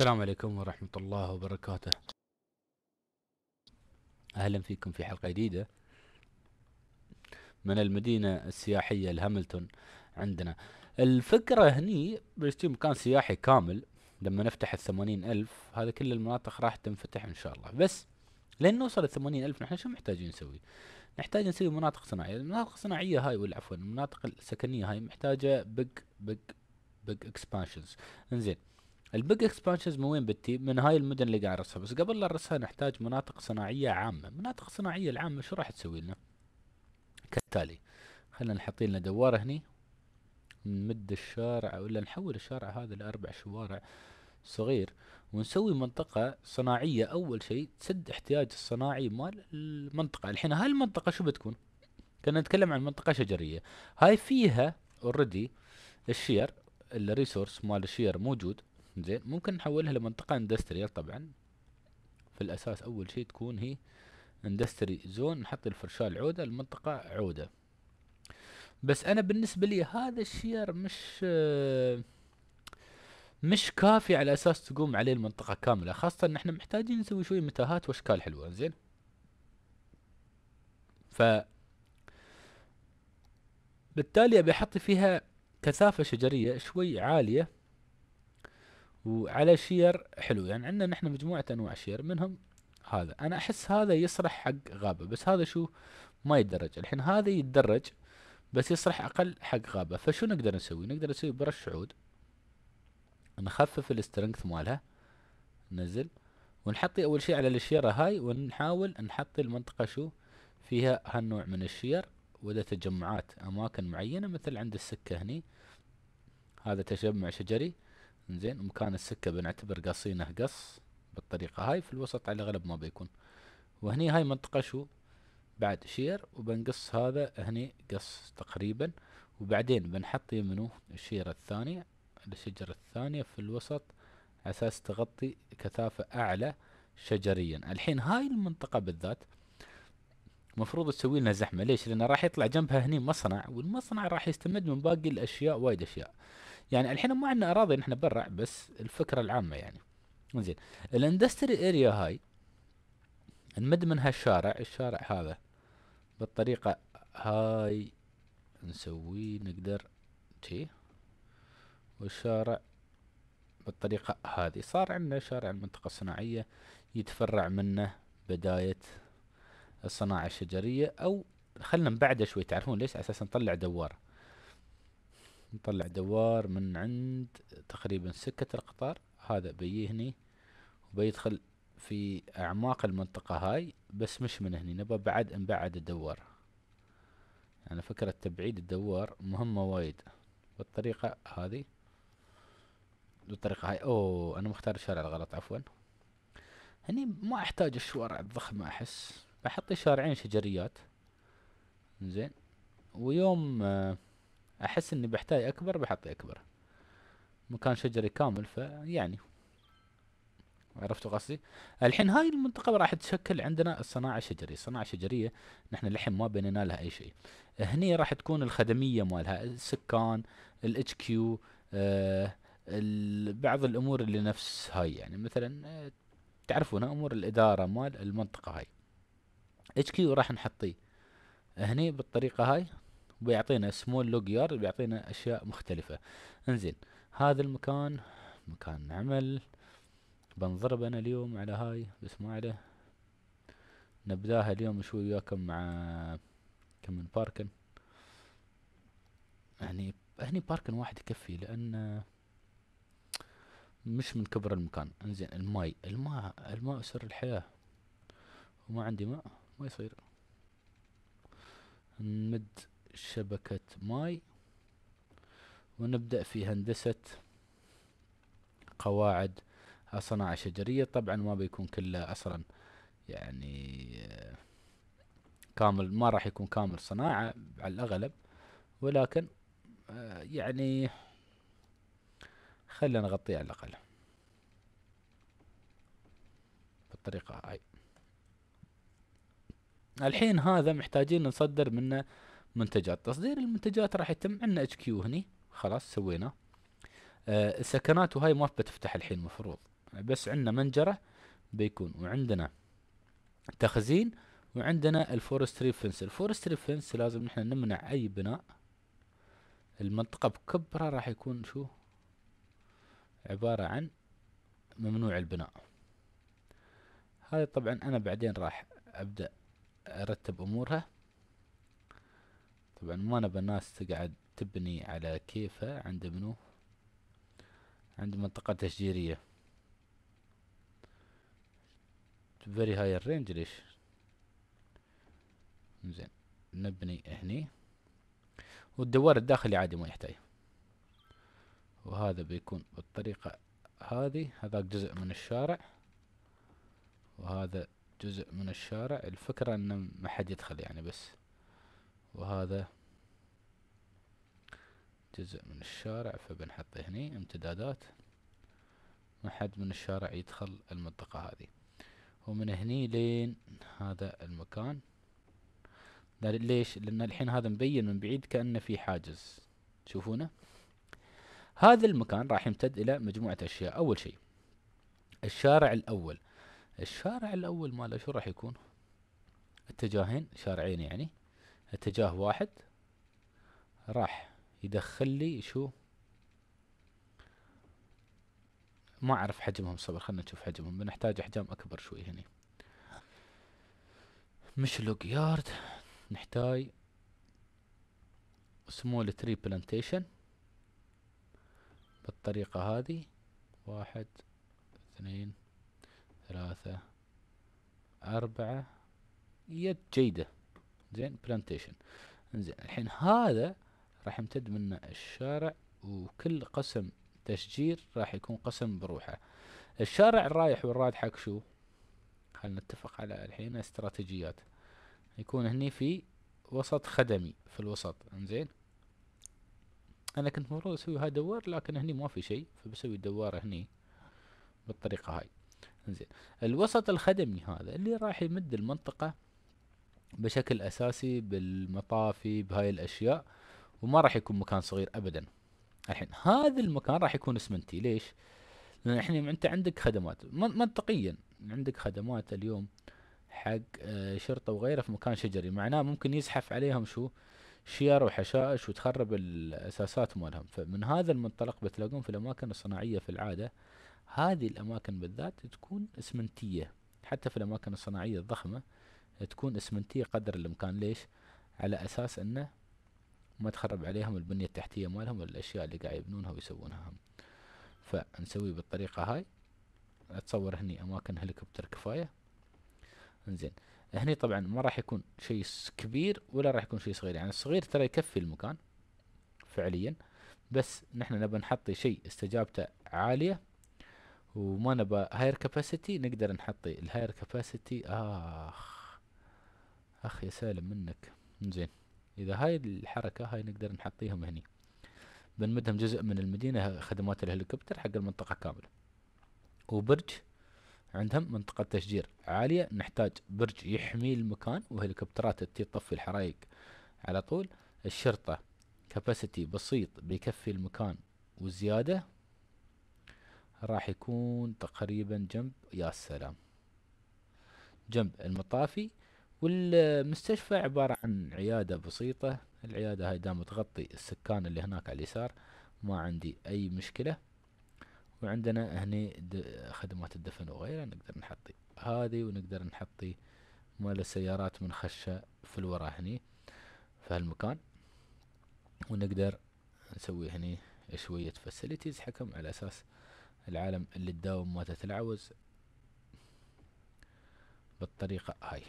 السلام عليكم ورحمة الله وبركاته أهلا فيكم في حلقة جديدة من المدينة السياحية الهاملتون عندنا الفكرة هني بنشتري مكان سياحي كامل لما نفتح الثمانين ألف هذا كل المناطق راح تنفتح إن شاء الله بس لين نوصل الثمانين ألف نحن شو محتاجين نسوي نحتاج نسوي مناطق صناعية المناطق الصناعية هاي ولا عفوا المناطق السكنية هاي محتاجة بيج بيج بيج اكسبانشنز انزين البيج اكسبانشنز من وين بتي؟ من هاي المدن اللي قاعد ارسها بس قبل لا ارسها نحتاج مناطق صناعيه عامه مناطق صناعيه العامه شو راح تسوي لنا كالتالي خلينا نحط لنا دوار هني نمد الشارع ولا نحول الشارع هذا لاربع شوارع صغير ونسوي منطقة صناعية أول شيء تسد احتياج الصناعي مال المنطقة الحين هاي المنطقة شو بتكون كنا نتكلم عن منطقة شجرية هاي فيها اوريدي الشير الريسورس مال الشير موجود زين ممكن نحولها لمنطقة اندستريال طبعا في الأساس أول شيء تكون هي اندستري زون نحط الفرشاة العودة المنطقة عودة بس أنا بالنسبة لي هذا الشير مش مش كافي على أساس تقوم عليه المنطقة كاملة خاصة إن احنا محتاجين نسوي شوية متاهات وأشكال حلوة زين ف بالتالي أبي أحط فيها كثافة شجرية شوي عالية وعلى شير حلو يعني عندنا نحن مجموعة أنواع شير منهم هذا أنا أحس هذا يسرح حق غابة بس هذا شو ما يتدرج الحين هذا يتدرج بس يسرح أقل حق غابة فشو نقدر نسوي نقدر نسوي برش عود نخفف السترنجث مالها نزل ونحطي أول شيء على الشيرة هاي ونحاول نحطي المنطقة شو فيها هالنوع من الشير وده تجمعات أماكن معينة مثل عند السكة هني هذا تجمع شجري زين مكان السكة بنعتبر قصينه قص بالطريقة هاي في الوسط على الأغلب ما بيكون وهني هاي منطقة شو بعد شير وبنقص هذا هني قص تقريبا وبعدين بنحط يمنو الشير الثاني الشجرة الثانية في الوسط أساس تغطي كثافة أعلى شجريا الحين هاي المنطقة بالذات مفروض تسوي لنا زحمة ليش لان راح يطلع جنبها هني مصنع والمصنع راح يستمد من باقي الأشياء وايد أشياء يعني الحين ما عندنا اراضي نحن برا بس الفكره العامه يعني زين الاندستري اريا هاي نمد منها الشارع الشارع هذا بالطريقه هاي نسويه نقدر تي والشارع بالطريقة هذه صار عندنا شارع المنطقة الصناعية يتفرع منه بداية الصناعة الشجرية أو خلنا بعده شوي تعرفون ليش أساسا نطلع دوار نطلع دوار من عند تقريبا سكة القطار هذا بيجي هني وبيدخل في أعماق المنطقة هاي بس مش من هني نبى بعد نبعد الدوار يعني فكرة تبعيد الدوار مهمة وايد بالطريقة هذه بالطريقة هاي أوه أنا مختار الشارع الغلط عفوا هني ما أحتاج الشوارع الضخمة أحس بحط شارعين شجريات زين ويوم آه احس اني بحتاج اكبر بحط اكبر مكان شجري كامل فيعني عرفتوا قصدي؟ الحين هاي المنطقة راح تشكل عندنا الصناعة الشجرية، الصناعة الشجرية نحن للحين ما بنينا لها أي شيء. هني راح تكون الخدمية مالها، السكان، الاتش آه، كيو، بعض الأمور اللي نفس هاي يعني مثلا آه، تعرفون أمور الإدارة مال المنطقة هاي. اتش كيو راح نحطيه هني بالطريقة هاي وبيعطينا سمول لوج يارد بيعطينا اشياء مختلفة انزين هذا المكان مكان عمل بنضرب انا اليوم على هاي بس ما عليه نبداها اليوم شوي وياكم مع كم من باركن هني هني باركن واحد يكفي لان مش من كبر المكان انزين الماي الماء الماء سر الحياة وما عندي ماء ما يصير نمد شبكة ماي ونبدأ في هندسة قواعد الصناعة الشجرية طبعا ما بيكون كله أصلا يعني آه، كامل ما راح يكون كامل صناعة على الأغلب ولكن آه، يعني خلينا نغطيه على الأقل بالطريقة هاي الحين هذا محتاجين نصدر منه منتجات تصدير المنتجات راح يتم عندنا اتش كيو هني خلاص سويناه آه السكنات وهاي ما بتفتح الحين مفروض بس عندنا منجرة بيكون وعندنا تخزين وعندنا الفورستري فنس الفورستري فنس لازم نحن نمنع اي بناء المنطقة بكبرها راح يكون شو عبارة عن ممنوع البناء هذا طبعا انا بعدين راح ابدأ ارتب امورها طبعا ما نبى الناس تقعد تبني على كيفه عند منو عند منطقة تشجيرية فيري هاي الرينج ليش زين نبني هني والدوار الداخلي عادي ما يحتاج وهذا بيكون بالطريقة هذه هذاك جزء من الشارع وهذا جزء من الشارع الفكرة ان ما حد يدخل يعني بس وهذا جزء من الشارع فبنحطه هني امتدادات ما حد من الشارع يدخل المنطقة هذه ومن هني لين هذا المكان ليش لان الحين هذا مبين من بعيد كأنه في حاجز تشوفونه هذا المكان راح يمتد الى مجموعة اشياء اول شيء الشارع الاول الشارع الاول ماله شو راح يكون اتجاهين شارعين يعني اتجاه واحد راح يدخل لي شو ما اعرف حجمهم صبر خلنا نشوف حجمهم بنحتاج احجام اكبر شوي هنا مش لوك يارد نحتاج سمول تري بلانتيشن بالطريقة هذه واحد اثنين ثلاثة أربعة يد جيدة زين بلانتيشن زين الحين هذا راح يمتد منه الشارع وكل قسم تشجير راح يكون قسم بروحه الشارع الرايح والراد حق شو خلينا نتفق على الحين استراتيجيات يكون هني في وسط خدمي في الوسط انزين انا كنت مفروض اسوي هاي دوار لكن هني ما في شيء فبسوي دوار هني بالطريقه هاي انزين الوسط الخدمي هذا اللي راح يمد المنطقه بشكل اساسي بالمطافي بهاي الاشياء وما راح يكون مكان صغير ابدا الحين هذا المكان راح يكون اسمنتي ليش لان احنا انت عندك خدمات منطقيا عندك خدمات اليوم حق آه، شرطه وغيره في مكان شجري معناه ممكن يزحف عليهم شو شير وحشائش وتخرب الاساسات مالهم فمن هذا المنطلق بتلاقون في الاماكن الصناعيه في العاده هذه الاماكن بالذات تكون اسمنتيه حتى في الاماكن الصناعيه الضخمه تكون اسمنتية قدر الامكان ليش على اساس انه ما تخرب عليهم البنية التحتية مالهم والاشياء اللي قاعد يبنونها ويسوونها هم فنسوي بالطريقة هاي اتصور هني اماكن هليكوبتر كفاية انزين هني طبعا ما راح يكون شيء كبير ولا راح يكون شيء صغير يعني الصغير ترى يكفي المكان فعليا بس نحن نبى نحط شيء استجابته عالية وما نبى هاير كاباسيتي نقدر نحط الهاير كاباسيتي اخ اخ يا سالم منك زين اذا هاي الحركة هاي نقدر نحطيهم هني بنمدهم جزء من المدينة خدمات الهليكوبتر حق المنطقة كاملة وبرج عندهم منطقة تشجير عالية نحتاج برج يحمي المكان وهليكوبترات تطفي الحرايق على طول الشرطة كاباسيتي بسيط بيكفي المكان وزيادة راح يكون تقريبا جنب يا سلام جنب المطافي والمستشفى عبارة عن عيادة بسيطة العيادة هاي دام تغطي السكان اللي هناك على اليسار ما عندي أي مشكلة وعندنا هني خدمات الدفن وغيرها نقدر نحطي هذه ونقدر نحطي مال السيارات منخشة في الورا هني في هالمكان ونقدر نسوي هني شوية فاسيليتيز حكم على أساس العالم اللي تداوم ماتت العوز بالطريقة هاي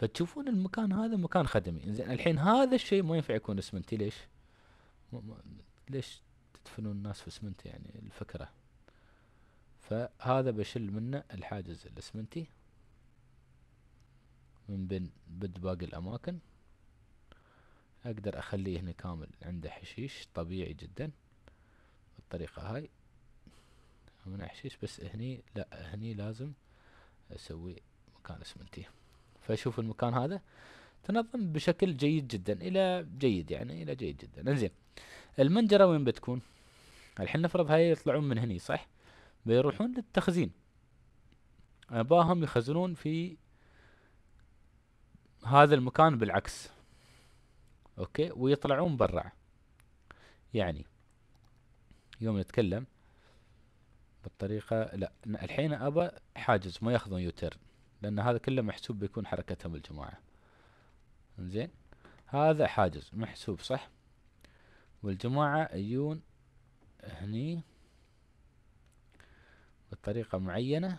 فتشوفون المكان هذا مكان خدمي انزين الحين هذا الشيء ما ينفع يكون اسمنتي ليش ليش تدفنون الناس في اسمنت يعني الفكره فهذا بشل منه الحاجز الاسمنتي من بين بد باقي الاماكن اقدر اخليه هنا كامل عنده حشيش طبيعي جدا بالطريقه هاي من حشيش بس هني لا هني لازم اسوي مكان اسمنتي فشوف المكان هذا تنظم بشكل جيد جدا الى جيد يعني الى جيد جدا انزين المنجرة وين بتكون الحين نفرض هاي يطلعون من هني صح بيروحون للتخزين اباهم يخزنون في هذا المكان بالعكس اوكي ويطلعون برا يعني يوم نتكلم بالطريقة لا الحين ابى حاجز ما ياخذون يوتيرن لأن هذا كله محسوب بيكون حركتهم الجماعة زين هذا حاجز محسوب صح والجماعة يجون هني بطريقة معينة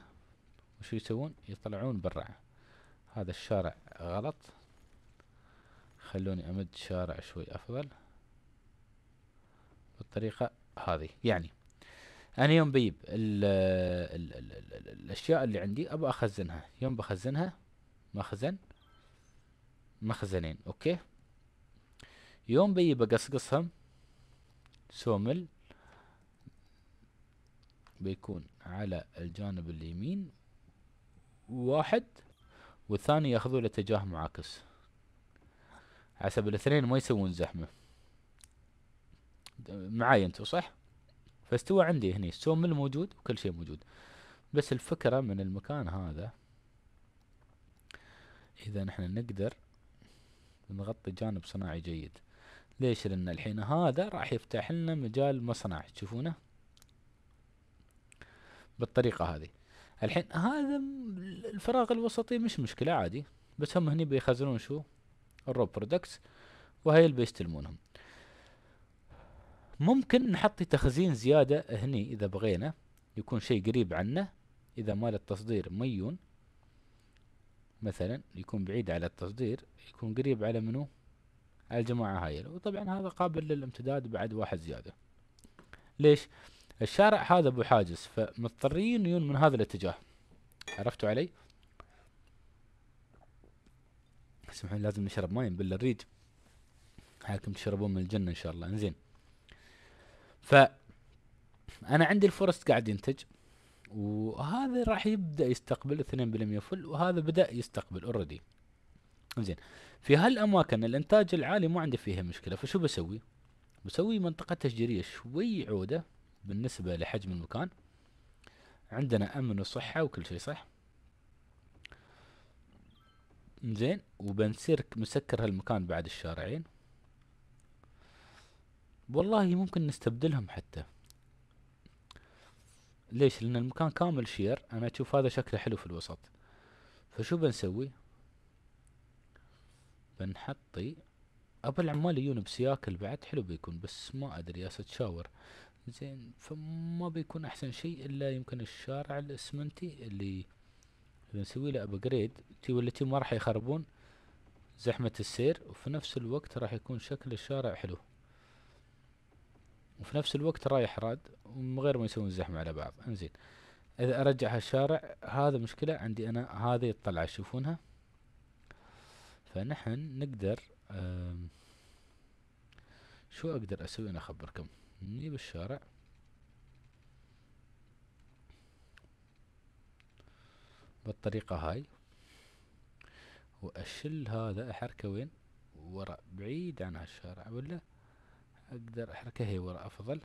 وش يسوون يطلعون برا هذا الشارع غلط خلوني أمد شارع شوي أفضل بالطريقة هذه يعني انا يوم بجيب الاشياء اللي عندي ابى اخزنها يوم بخزنها مخزن مخزنين اوكي يوم بجيب اقصقصهم سومل بيكون على الجانب اليمين واحد والثاني ياخذوه اتجاه معاكس حسب الاثنين ما يسوون زحمة معاي انتو صح؟ فاستوى عندي هني السومل موجود وكل شيء موجود بس الفكرة من المكان هذا إذا نحن نقدر نغطي جانب صناعي جيد ليش لأن الحين هذا راح يفتح لنا مجال مصنع تشوفونه بالطريقة هذه الحين هذا الفراغ الوسطي مش مشكلة عادي بس هم هني بيخزنون شو الرو برودكتس وهاي اللي بيستلمونهم ممكن نحط تخزين زيادة هني إذا بغينا يكون شيء قريب عنا إذا مال التصدير ميون مثلا يكون بعيد على التصدير يكون قريب على منو على الجماعة هاي وطبعا هذا قابل للامتداد بعد واحد زيادة ليش الشارع هذا ابو حاجز فمضطرين يون من هذا الاتجاه عرفتوا علي اسمحوا لازم نشرب ماي بالريد الريد حالكم تشربون من الجنة ان شاء الله انزين ف انا عندي الفورست قاعد ينتج وهذا راح يبدا يستقبل 2% فل وهذا بدا يستقبل اوريدي زين في هالاماكن الانتاج العالي ما عندي فيها مشكله فشو بسوي بسوي منطقه تشجيريه شوي عوده بالنسبه لحجم المكان عندنا امن وصحه وكل شيء صح زين وبنسير مسكر هالمكان بعد الشارعين والله ممكن نستبدلهم حتى ليش لان المكان كامل شير انا اشوف هذا شكله حلو في الوسط فشو بنسوي بنحطي ابو العمال يجون بسياكل بعد حلو بيكون بس ما ادري يا ستشاور زين فما بيكون احسن شيء الا يمكن الشارع الاسمنتي اللي بنسوي له ابجريد تي ولا تي ما راح يخربون زحمة السير وفي نفس الوقت راح يكون شكل الشارع حلو وفي نفس الوقت رايح راد ومن غير ما يسوون زحمة على بعض انزين اذا ارجع هالشارع هذا مشكلة عندي انا هذه الطلعة تشوفونها فنحن نقدر شو اقدر اسوي انا اخبركم نجيب الشارع بالطريقة هاي واشل هذا احركه وين ورا بعيد عن هالشارع ولا اقدر احركه هي ورا افضل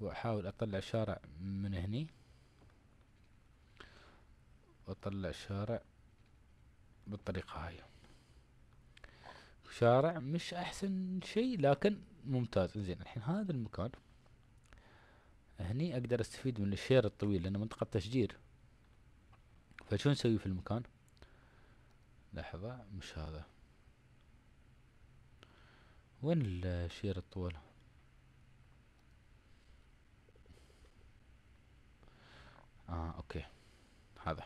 واحاول اطلع شارع من هني واطلع شارع بالطريقة هاي شارع مش احسن شيء لكن ممتاز زين الحين هذا المكان هني اقدر استفيد من الشير الطويل لانه منطقة تشجير فشو نسوي في المكان لحظة مش هذا وين الشير الطول اه اوكي هذا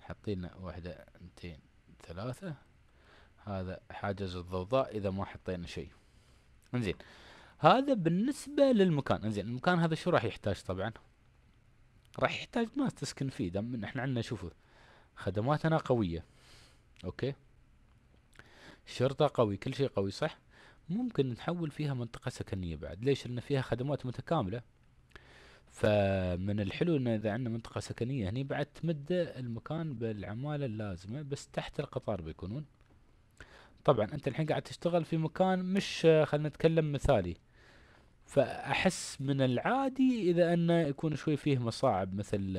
حطينا واحدة اثنتين ثلاثة هذا حاجز الضوضاء اذا ما حطينا شيء انزين هذا بالنسبة للمكان انزين المكان هذا شو راح يحتاج طبعا راح يحتاج ناس تسكن فيه دام احنا عندنا شوفوا خدماتنا قوية اوكي شرطة قوي كل شيء قوي صح ممكن نحول فيها منطقة سكنية بعد ليش لأن فيها خدمات متكاملة فمن الحلو أن اذا عندنا منطقة سكنية هني بعد تمد المكان بالعمالة اللازمة بس تحت القطار بيكونون طبعا انت الحين قاعد تشتغل في مكان مش خلينا نتكلم مثالي فاحس من العادي اذا انه يكون شوي فيه مصاعب مثل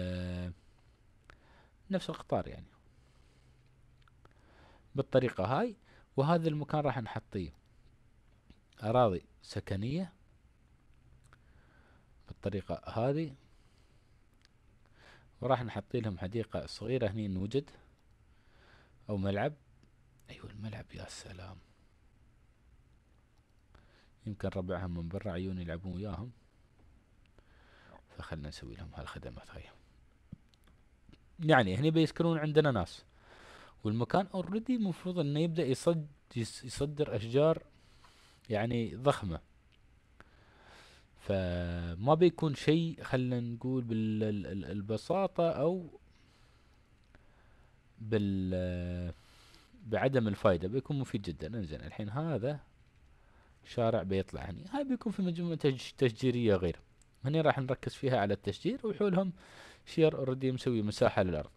نفس القطار يعني بالطريقة هاي وهذا المكان راح نحطيه أراضي سكنية بالطريقة هذه وراح نحط لهم حديقة صغيرة هني نوجد أو ملعب أيوة الملعب يا سلام يمكن ربعهم من برا عيون يلعبون وياهم فخلنا نسوي لهم هالخدمات هاي طيب. يعني هني بيسكنون عندنا ناس والمكان اوريدي المفروض انه يبدا يصد يصدر اشجار يعني ضخمه فما بيكون شيء خلينا نقول بالبساطه او بال بعدم الفائده بيكون مفيد جدا انزين الحين هذا شارع بيطلع هني هاي بيكون في مجموعه تشجيريه غير هني راح نركز فيها على التشجير وحولهم شير اوريدي مسوي مساحه للارض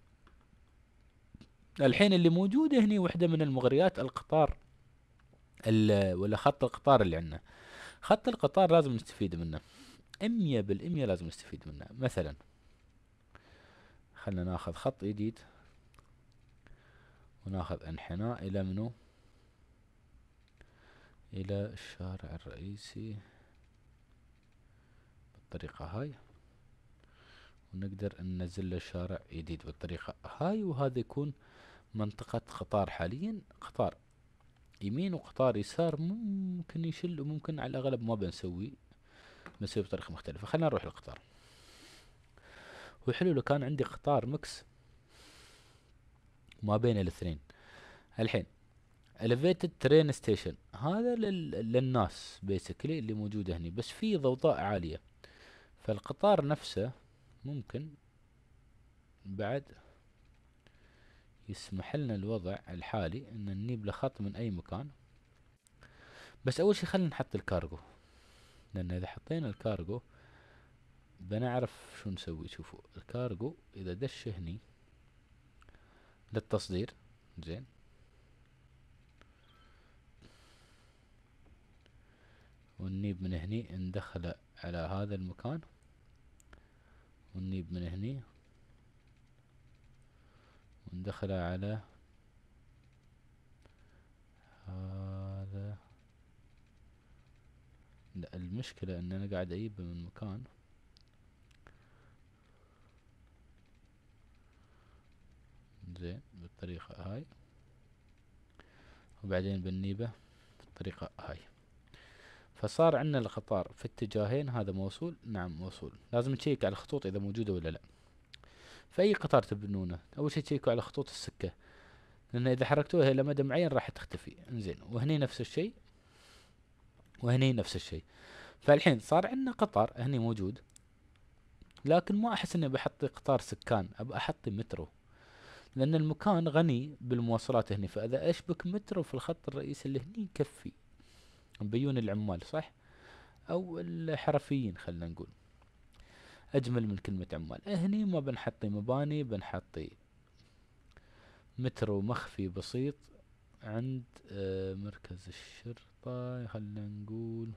الحين اللي موجوده هني وحده من المغريات القطار ولا خط القطار اللي عندنا خط القطار لازم نستفيد منه امية بالامية لازم نستفيد منه مثلا خلنا ناخذ خط جديد وناخذ انحناء الى منو الى الشارع الرئيسي بالطريقة هاي ونقدر ننزل له شارع جديد بالطريقة هاي وهذا يكون منطقة قطار حاليا قطار يمين وقطار يسار ممكن يشل وممكن على الأغلب ما بنسوي بنسوي بطريقة مختلفة خلينا نروح القطار وحلو لو كان عندي قطار مكس ما بين الاثنين الحين elevated train station هذا لل... للناس بيسكلي اللي موجودة هني بس في ضوضاء عالية فالقطار نفسه ممكن بعد يسمح لنا الوضع الحالي ان نجيب له خط من اي مكان بس اول شي خلينا نحط الكارغو لان اذا حطينا الكارغو بنعرف شو نسوي شوفوا الكارغو اذا دش هني للتصدير زين ونيب من هني ندخله على هذا المكان ونيب من هني وندخل على هذا لا المشكلة ان انا قاعد اجيبه من مكان زين بالطريقة هاي وبعدين بالنيبة بالطريقة هاي فصار عندنا القطار في اتجاهين هذا موصول نعم موصول لازم نشيك على الخطوط اذا موجودة ولا لا في أي قطار تبنونه أول شيء تشيكوا على خطوط السكة لأن إذا حركتوها إلى مدى معين راح تختفي إنزين وهني نفس الشيء وهني نفس الشيء فالحين صار عندنا قطار هني موجود لكن ما أحس إني بحطي قطار سكان أبى أحطي مترو لأن المكان غني بالمواصلات هني فإذا أشبك مترو في الخط الرئيسي اللي هني يكفي بيون العمال صح أو الحرفيين خلينا نقول أجمل من كلمة عمال إيه، هني ما بنحطي مباني بنحطي مترو مخفي بسيط عند آه، مركز الشرطة خلنا نقول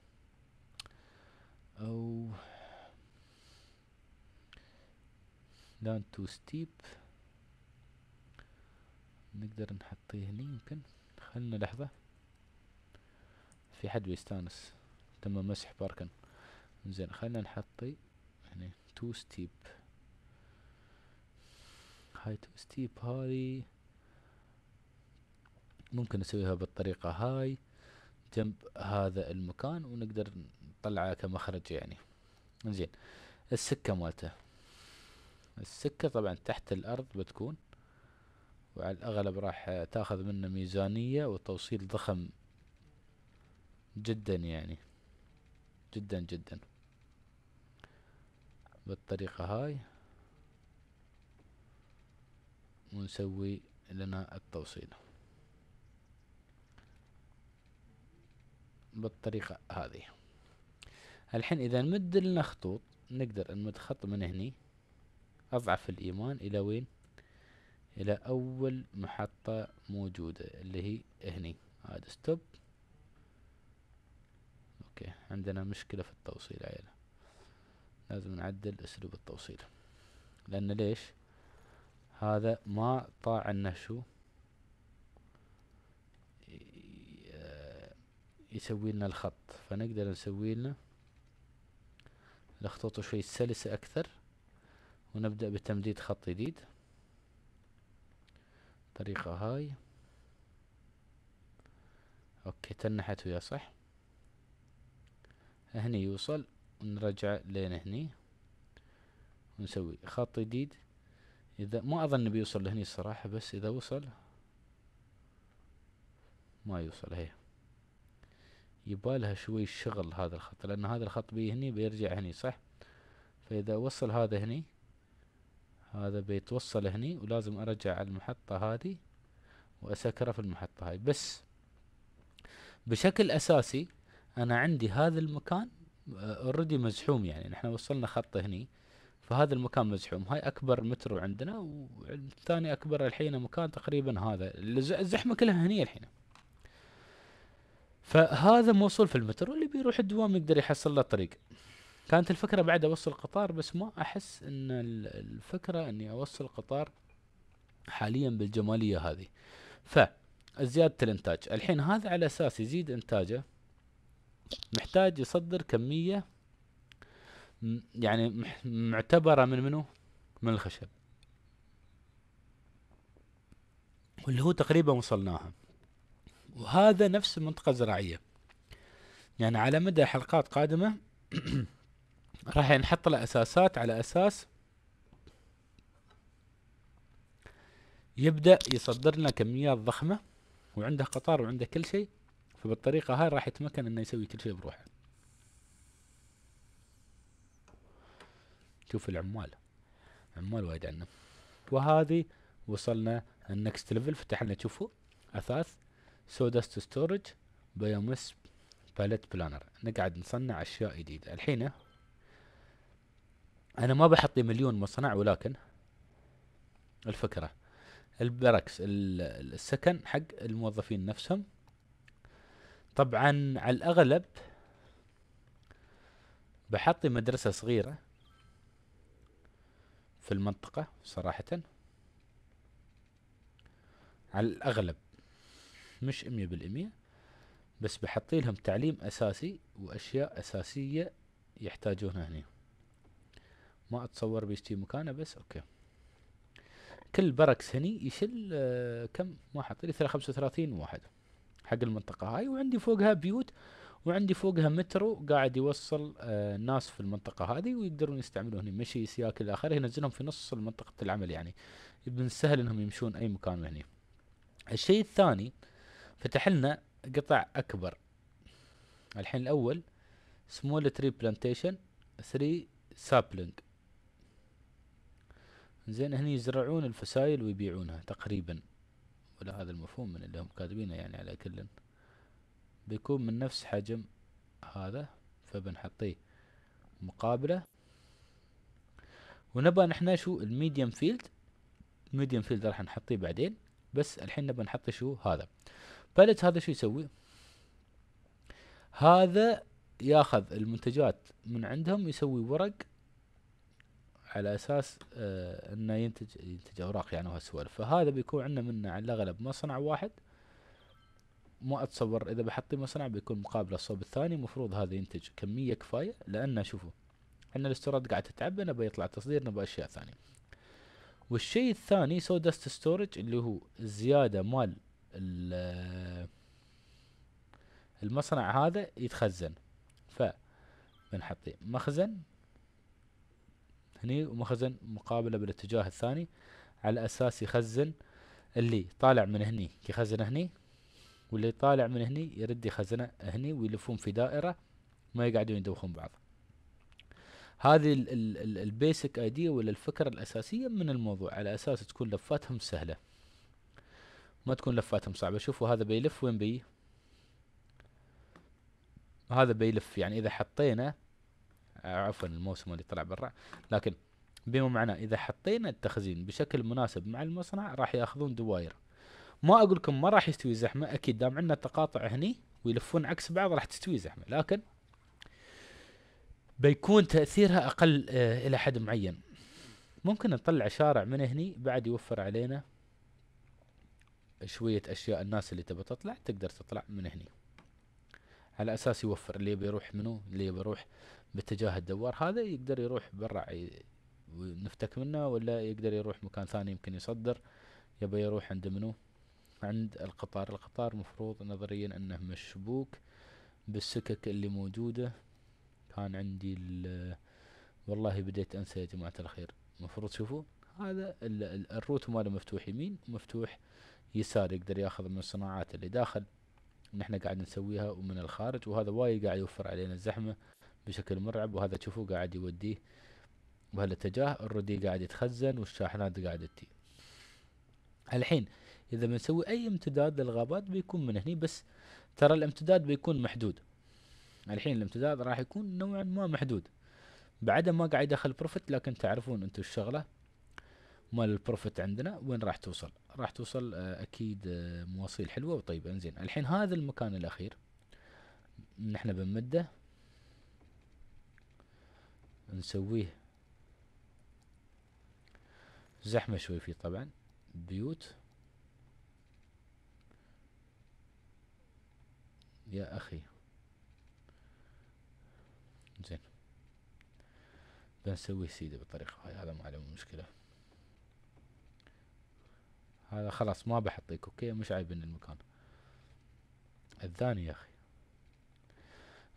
أو لان تو ستيب نقدر نحطيه هني يمكن خلنا لحظة في حد بيستانس تم مسح باركن زين خلنا نحطي تو ستيب هاي تو ستيب هاي ممكن نسويها بالطريقة هاي جنب هذا المكان ونقدر نطلعه كمخرج يعني زين السكة مالته السكة طبعا تحت الأرض بتكون وعلى الأغلب راح تاخذ منه ميزانية وتوصيل ضخم جدا يعني جدا جدا بالطريقة هاي ونسوي لنا التوصيل بالطريقة هذه الحين إذا نمد لنا خطوط نقدر نمد خط من هني أضعف الإيمان إلى وين إلى أول محطة موجودة اللي هي هني هذا ستوب أوكي عندنا مشكلة في التوصيل عيلة لازم نعدل اسلوب التوصيل لان ليش هذا ما طاع انه شو يسوي لنا الخط فنقدر نسوي لنا الخطوط شوي سلسة اكثر ونبدأ بتمديد خط جديد طريقة هاي اوكي تنحت ويا صح هني يوصل نرجع لين هني ونسوي خط جديد اذا ما اظن بيوصل لهني الصراحة بس اذا وصل ما يوصل هي يبالها شوي شغل هذا الخط لان هذا الخط بي هني بيرجع هني صح فاذا وصل هذا هني هذا بيتوصل هني ولازم ارجع على المحطة هذه واسكره في المحطة هاي بس بشكل اساسي انا عندي هذا المكان اوريدي آه، مزحوم يعني نحن وصلنا خط هني فهذا المكان مزحوم هاي اكبر مترو عندنا والثاني اكبر الحين مكان تقريبا هذا الزحمه كلها هني الحين فهذا موصول في المترو اللي بيروح الدوام يقدر يحصل له طريق كانت الفكرة بعد اوصل قطار بس ما احس ان الفكرة اني اوصل قطار حاليا بالجمالية هذه فزيادة الانتاج الحين هذا على اساس يزيد انتاجه محتاج يصدر كمية يعني معتبرة من منو؟ من الخشب واللي هو تقريبا وصلناها وهذا نفس المنطقة الزراعية يعني على مدى حلقات قادمة راح نحط له أساسات على أساس يبدأ يصدر لنا كميات ضخمة وعنده قطار وعنده كل شيء فبالطريقة هاي راح يتمكن انه يسوي كل شيء بروحه شوف العمال عمال وايد عندنا وهذه وصلنا النكست ليفل فتحنا شوفوا اثاث سوداست ستورج بيومس باليت بلانر نقعد نصنع اشياء جديده الحين انا ما بحط لي مليون مصنع ولكن الفكره البركس السكن حق الموظفين نفسهم طبعا على الأغلب بحطي مدرسة صغيرة في المنطقة صراحة على الأغلب مش أمية بالأمية بس بحطي لهم تعليم أساسي وأشياء أساسية يحتاجونها هنا ما أتصور بيشتي مكانه بس أوكي كل بركس هني يشل آه، كم واحد طيب، خمسة وثلاثين واحد حق المنطقة هاي وعندي فوقها بيوت وعندي فوقها مترو قاعد يوصل آه في المنطقة هذه ويقدرون يستعملون مشي سياكل إلى آخره ينزلهم في نص منطقة العمل يعني من السهل إنهم يمشون أي مكان من هني الشيء الثاني فتح لنا قطع أكبر الحين الأول سمول تري بلانتيشن ثري سابلنج زين هني يزرعون الفسايل ويبيعونها تقريبا ولا هذا المفهوم من اللي هم كاتبينه يعني على كل بيكون من نفس حجم هذا فبنحطيه مقابله ونبغى نحنا شو الميديم فيلد الميديم فيلد راح نحطيه بعدين بس الحين نبغى نحط شو هذا باليت هذا شو يسوي هذا ياخذ المنتجات من عندهم يسوي ورق على اساس آه انه ينتج ينتج اوراق يعني وهالسوالف فهذا بيكون عندنا منه على الاغلب مصنع واحد ما اتصور اذا بحطي مصنع بيكون مقابل الصوب الثاني المفروض هذا ينتج كميه كفايه لان شوفوا احنا الاستيراد قاعد تتعبى نبى يطلع تصدير نبى اشياء ثانيه والشيء الثاني سودست ستورج اللي هو زياده مال المصنع هذا يتخزن ف بنحط مخزن هني ومخزن مقابله بالاتجاه الثاني على اساس يخزن اللي طالع من هني يخزنه هني واللي طالع من هني يرد يخزنه هني ويلفون في دائره ما يقعدون يدوخون بعض هذه البيسك ايديا ولا الفكره الاساسيه من الموضوع على اساس تكون لفاتهم سهله ما تكون لفاتهم صعبه شوفوا هذا بيلف وين بي هذا بيلف يعني اذا حطينا عفوا الموسم اللي طلع برا لكن بما معناه اذا حطينا التخزين بشكل مناسب مع المصنع راح ياخذون دواير ما اقول لكم ما راح يستوي زحمه اكيد دام عندنا تقاطع هني ويلفون عكس بعض راح تستوي زحمه لكن بيكون تاثيرها اقل آه الى حد معين ممكن نطلع شارع من هني بعد يوفر علينا شوية أشياء الناس اللي تبى تطلع تقدر تطلع من هني على أساس يوفر اللي بيروح منو اللي بيروح باتجاه الدوار هذا يقدر يروح برا ونفتك منه ولا يقدر يروح مكان ثاني يمكن يصدر يبى يروح عند منو عند القطار القطار مفروض نظريا انه مشبوك بالسكك اللي موجودة كان عندي والله بديت انسى يا جماعة الخير مفروض شوفوا هذا الروت ماله مفتوح يمين ومفتوح يسار يقدر ياخذ من الصناعات اللي داخل نحن قاعد نسويها ومن الخارج وهذا وايد قاعد يوفر علينا الزحمة بشكل مرعب وهذا تشوفوه قاعد يوديه بهالاتجاه الردي قاعد يتخزن والشاحنات قاعدة تي الحين إذا بنسوي أي امتداد للغابات بيكون من هني بس ترى الامتداد بيكون محدود الحين الامتداد راح يكون نوعا ما محدود بعد ما قاعد يدخل بروفيت لكن تعرفون انتو الشغلة مال البروفيت عندنا وين راح توصل راح توصل آه، اكيد آه، مواصيل حلوة وطيبة انزين الحين هذا المكان الاخير نحن بنمده نسويه زحمة شوي فيه طبعا بيوت يا أخي زين بنسويه سيدة بالطريقة هاي هذا ما عليه مشكلة هذا خلاص ما بحطيك اوكي مش ان المكان الثاني يا اخي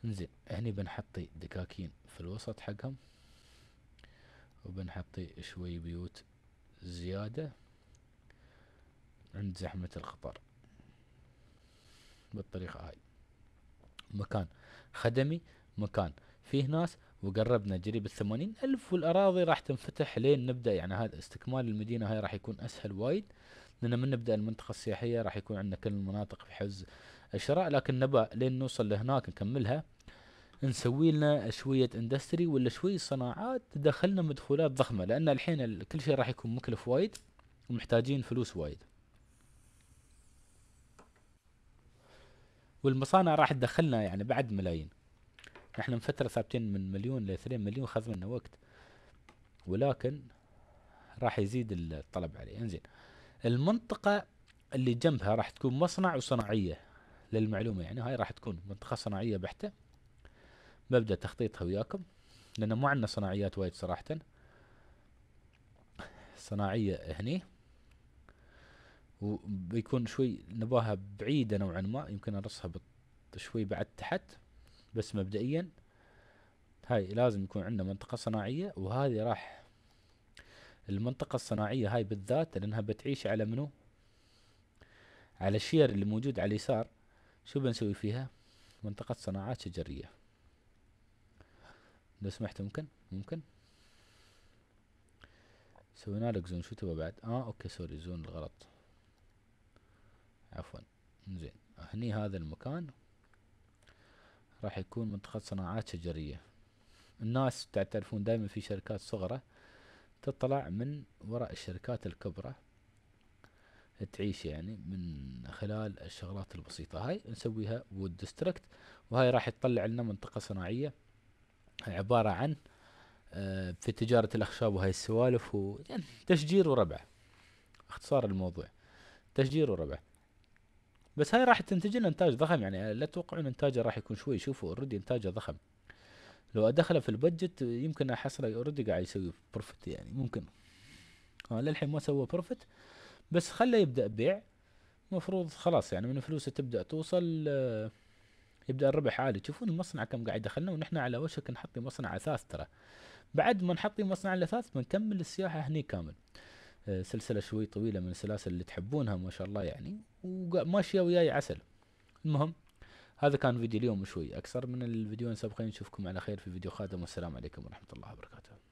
انزين هني بنحطي دكاكين في الوسط حقهم وبنحطي شوي بيوت زيادة عند زحمة القطار بالطريقة هاي مكان خدمي مكان فيه ناس وقربنا قريب الثمانين ألف والأراضي راح تنفتح لين نبدأ يعني هذا استكمال المدينة هاي راح يكون أسهل وايد لأن من نبدأ المنطقة السياحية راح يكون عندنا كل المناطق في حوز الشراء لكن نبى لين نوصل لهناك نكملها نسوي لنا شويه اندستري ولا شويه صناعات تدخلنا مدخولات ضخمه لان الحين كل شيء راح يكون مكلف وايد ومحتاجين فلوس وايد والمصانع راح تدخلنا يعني بعد ملايين احنا من فتره ثابتين من مليون ل 2 مليون خذ منا وقت ولكن راح يزيد الطلب عليه انزين المنطقه اللي جنبها راح تكون مصنع وصناعيه للمعلومه يعني هاي راح تكون منطقه صناعيه بحته ببدا تخطيطها وياكم لان مو عندنا صناعيات وايد صراحه صناعيه هني وبيكون شوي نباها بعيده نوعا ما يمكن ارصها شوي بعد تحت بس مبدئيا هاي لازم يكون عندنا منطقه صناعيه وهذه راح المنطقه الصناعيه هاي بالذات لانها بتعيش على منو على الشير اللي موجود على اليسار شو بنسوي فيها منطقه صناعات شجريه لو سمحت ممكن ممكن سوينا لك زون شو تبغى بعد اه اوكي سوري زون الغلط عفوا زين هني هذا المكان راح يكون منطقة صناعات شجرية الناس تعرفون دائما في شركات صغرى تطلع من وراء الشركات الكبرى تعيش يعني من خلال الشغلات البسيطة هاي نسويها وود ديستركت وهاي راح تطلع لنا منطقة صناعية عباره عن آه، في تجاره الاخشاب وهي السوالف و يعني تشجير وربع اختصار الموضوع تشجير وربع بس هاي راح تنتج لنا انتاج ضخم يعني لا تتوقعون انتاجه راح يكون شوي شوفوا اوريدي انتاجه ضخم لو ادخله في البجت يمكن احصله اوريدي قاعد يسوي بروفيت يعني ممكن ها آه، للحين ما سوى بروفيت بس خله يبدا بيع مفروض خلاص يعني من فلوسه تبدا توصل آه يبدا الربح عالي تشوفون المصنع كم قاعد دخلنا ونحن على وشك نحط مصنع اثاث ترى بعد ما نحط مصنع الاثاث بنكمل السياحه هني كامل آه، سلسله شوي طويله من السلاسل اللي تحبونها ما شاء الله يعني وماشيه وياي عسل المهم هذا كان فيديو اليوم شوي اكثر من الفيديوين السابقين نشوفكم على خير في فيديو خادم والسلام عليكم ورحمه الله وبركاته